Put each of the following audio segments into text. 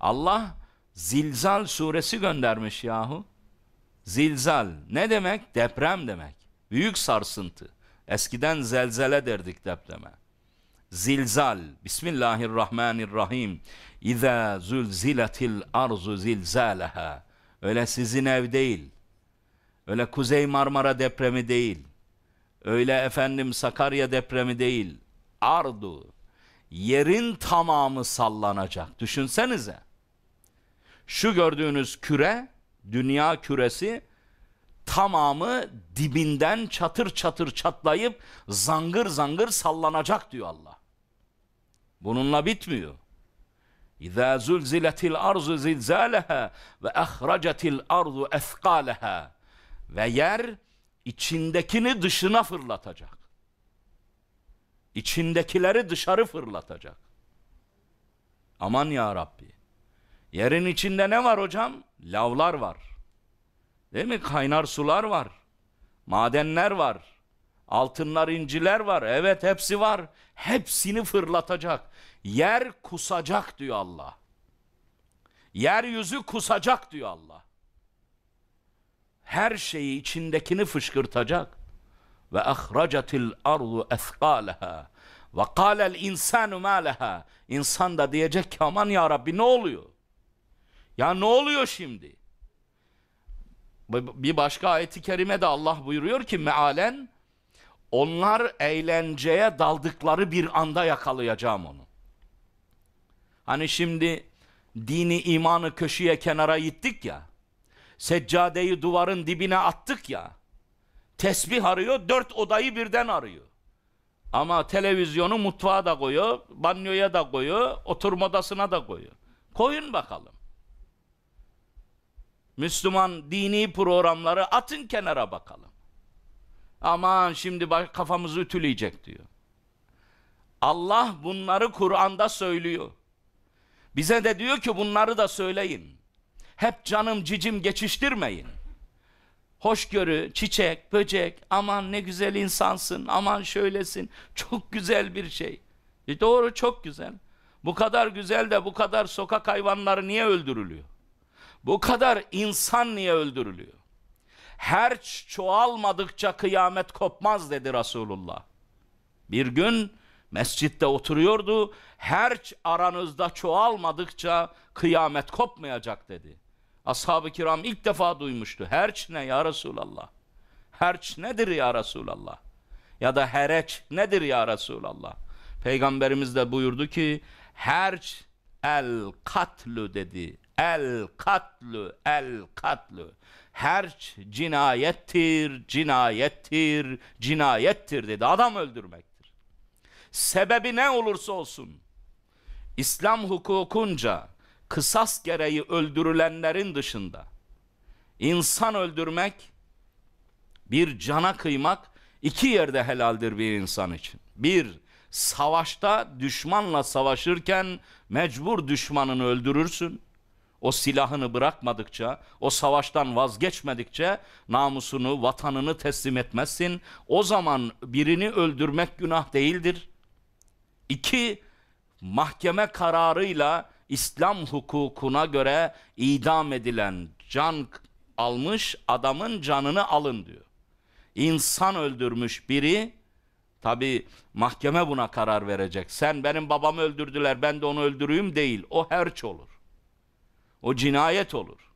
Allah Zilzal suresi göndermiş yahu. Zilzal ne demek? Deprem demek. Büyük sarsıntı. Eskiden zelzele derdik depreme. Zilzal. Bismillahirrahmanirrahim. İza zulziletil arzu zilzalaha. Öyle sizin ev değil. Öyle Kuzey Marmara depremi değil. Öyle efendim Sakarya depremi değil. Ardu. Yerin tamamı sallanacak. Düşünsenize. Şu gördüğünüz küre, dünya küresi tamamı dibinden çatır çatır çatlayıp zangır zangır sallanacak diyor Allah. Bununla bitmiyor. İza zulziletil arzu zilzaleha ve ahracatil arzu ethqalaha ve yer içindekini dışına fırlatacak. İçindekileri dışarı fırlatacak. Aman ya Rabbi. Yerin içinde ne var hocam? Lavlar var. Değil mi? Kaynar sular var. Madenler var. Altınlar, inciler var. Evet hepsi var. Hepsini fırlatacak. Yer kusacak diyor Allah. Yeryüzü kusacak diyor Allah. Her şeyi içindekini fışkırtacak. Ve ahracatil ardu ethqalaha. Ve kâlel insanu mâleha. İnsan da diyecek ki aman ya Rabbi ne oluyor? Ya ne oluyor şimdi? Bir başka ayeti kerime de Allah buyuruyor ki mealen onlar eğlenceye daldıkları bir anda yakalayacağım onu. Hani şimdi dini imanı köşeye kenara yittik ya. Seccadeyi duvarın dibine attık ya. Tesbih arıyor, dört odayı birden arıyor. Ama televizyonu mutfağa da koyuyor, banyoya da koyuyor, oturma odasına da koyuyor. Koyun bakalım. Müslüman dini programları atın kenara bakalım. Aman şimdi baş kafamızı ütüleyecek diyor. Allah bunları Kur'an'da söylüyor. Bize de diyor ki bunları da söyleyin. Hep canım cicim geçiştirmeyin. Hoşgörü, çiçek, böcek, aman ne güzel insansın, aman şöylesin. Çok güzel bir şey. E doğru çok güzel. Bu kadar güzel de bu kadar sokak hayvanları niye öldürülüyor? Bu kadar insan niye öldürülüyor? Her çoğalmadıkça kıyamet kopmaz dedi Resulullah. Bir gün mescitte oturuyordu. Her aranızda çoğalmadıkça kıyamet kopmayacak dedi. Ashab-ı kiram ilk defa duymuştu. Herç ne ya Resulallah? Herç nedir ya Resulallah? Ya da hereç nedir ya Resulallah? Peygamberimiz de buyurdu ki herç el katlü dedi. El katlı, el katlı, Her cinayettir, cinayettir, cinayettir dedi. Adam öldürmektir. Sebebi ne olursa olsun. İslam hukukunca kısas gereği öldürülenlerin dışında insan öldürmek, bir cana kıymak iki yerde helaldir bir insan için. Bir, savaşta düşmanla savaşırken mecbur düşmanını öldürürsün o silahını bırakmadıkça, o savaştan vazgeçmedikçe namusunu, vatanını teslim etmezsin. O zaman birini öldürmek günah değildir. İki, mahkeme kararıyla İslam hukukuna göre idam edilen can almış adamın canını alın diyor. İnsan öldürmüş biri, tabi mahkeme buna karar verecek. Sen benim babamı öldürdüler ben de onu öldüreyim değil, o herç olur. O cinayet olur.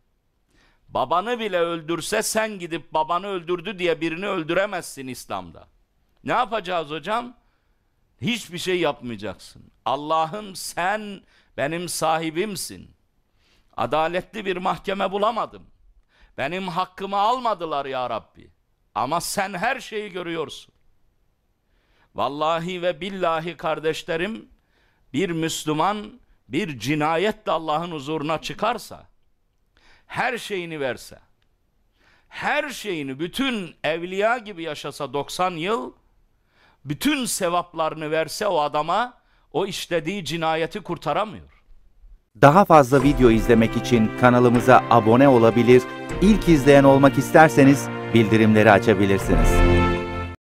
Babanı bile öldürse sen gidip babanı öldürdü diye birini öldüremezsin İslam'da. Ne yapacağız hocam? Hiçbir şey yapmayacaksın. Allah'ım sen benim sahibimsin. Adaletli bir mahkeme bulamadım. Benim hakkımı almadılar ya Rabbi. Ama sen her şeyi görüyorsun. Vallahi ve billahi kardeşlerim bir Müslüman bir cinayet de Allah'ın huzuruna çıkarsa, her şeyini verse, her şeyini bütün evliya gibi yaşasa 90 yıl, bütün sevaplarını verse o adama o işlediği cinayeti kurtaramıyor. Daha fazla video izlemek için kanalımıza abone olabilir, ilk izleyen olmak isterseniz bildirimleri açabilirsiniz.